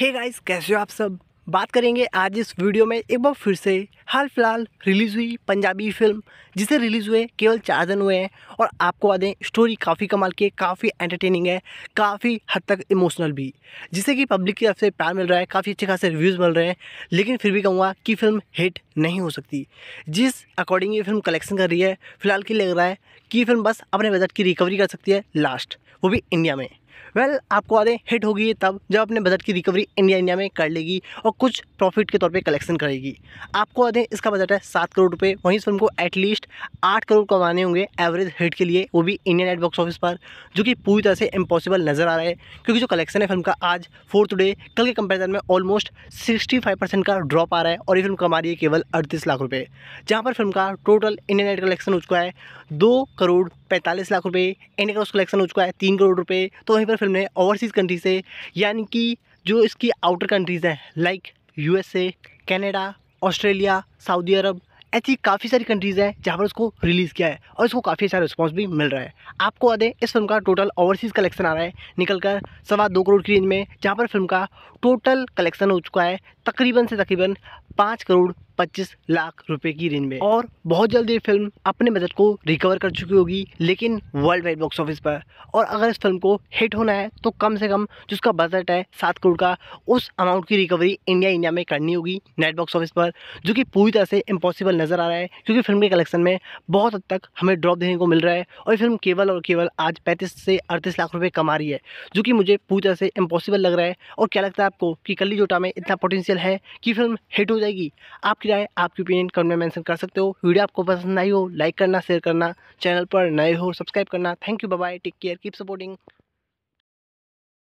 hey guys कैसे हो आप सब बात करेंगे आज इस वीडियो में एक बार फिर से हाल फिलहाल रिलीज़ हुई पंजाबी फिल्म जिसे रिलीज़ हुए केवल चार दिन हुए हैं और आपको बता दें स्टोरी काफ़ी कमाल की है काफ़ी एंटरटेनिंग है काफ़ी हद तक इमोशनल भी जिसे कि पब्लिक की तरफ से प्यार मिल रहा है काफ़ी अच्छे खासे रिव्यूज़ मिल रहे हैं लेकिन फिर भी कहूँगा कि फिल्म हिट नहीं हो सकती जिस अकॉर्डिंग ये फिल्म कलेक्शन कर रही है फिलहाल की लग रहा है कि फिल्म बस अपने बजट की रिकवरी कर सकती है लास्ट वो भी इंडिया में वेल well, आपको आदे हिट होगी तब जब अपने बजट की रिकवरी इंडिया इंडिया में कर लेगी और कुछ प्रॉफिट के तौर पे कलेक्शन करेगी आपको आदे इसका बजट है सात करोड़ रुपए वहीं फिल्म को एटलीस्ट आठ करोड़ कमाने होंगे एवरेज हिट के लिए वो भी इंडियन नेट बॉक्स ऑफिस पर जो कि पूरी तरह से इम्पॉसिबल नज़र आ रहा है क्योंकि जो कलेक्शन है फिल्म का आज फोर्थ डे कल के कंपेरिजन में ऑलमोस्ट सिक्सटी का ड्रॉप आ रहा है और ये फिल्म कमा रही है केवल अड़तीस लाख रुपये जहाँ पर फिल्म का टोटल इंडियन नेट कलेक्शन हो चुका है दो करोड़ पैंतालीस लाख रुपए इंडिया का कलेक्शन हो चुका है तीन करोड़ रुपए तो वहीं पर फिल्म ने ओवरसीज़ कंट्री से यानी कि जो इसकी आउटर कंट्रीज़ हैं like USA Canada Australia Saudi Arab ऐसी काफ़ी सारी कंट्रीज़ हैं जहाँ पर उसको रिलीज़ किया है और इसको काफ़ी अच्छा रिस्पॉन्स भी मिल रहा है आपको बता दें इस फिल्म का टोटल ओवरसीज़ कलेक्शन आ रहा है निकल कर सवा दो करोड़ की रेंज में जहाँ पर फिल्म का टोटल कलेक्शन हो चुका है तकरीबन से तकरीबन पाँच करोड़ पच्चीस लाख रुपए की रेंज में और बहुत जल्द ये फिल्म अपने बजट को रिकवर कर चुकी होगी लेकिन वर्ल्ड वाइड बॉक्स ऑफिस पर और अगर इस फिल्म को हिट होना है तो कम से कम जिसका बजट है सात करोड़ का उस अमाउंट की रिकवरी इंडिया इंडिया में करनी होगी नेट बॉक्स ऑफिस पर जो कि पूरी तरह से इम्पॉसिबल नज़र आ रहा है क्योंकि फिल्म के कलेक्शन में बहुत हद तक हमें ड्रॉप देखने को मिल रहा है और ये फिल्म केवल और केवल आज पैंतीस से अड़तीस लाख रुपये कमा रही है जो कि मुझे पूरी तरह से इम्पॉसिबल लग रहा है और क्या लगता है आपको कि कली जोटा में इतना पोटेंशियल पोटेंशियल है कि फिल्म हिट हो जाएगी आपकी राय आपकी ओपिनियन कमेंट में मेंशन कर सकते हो वीडियो आपको पसंद आई हो लाइक करना शेयर करना चैनल पर नए हो सब्सक्राइब करना thank you bye take care keep supporting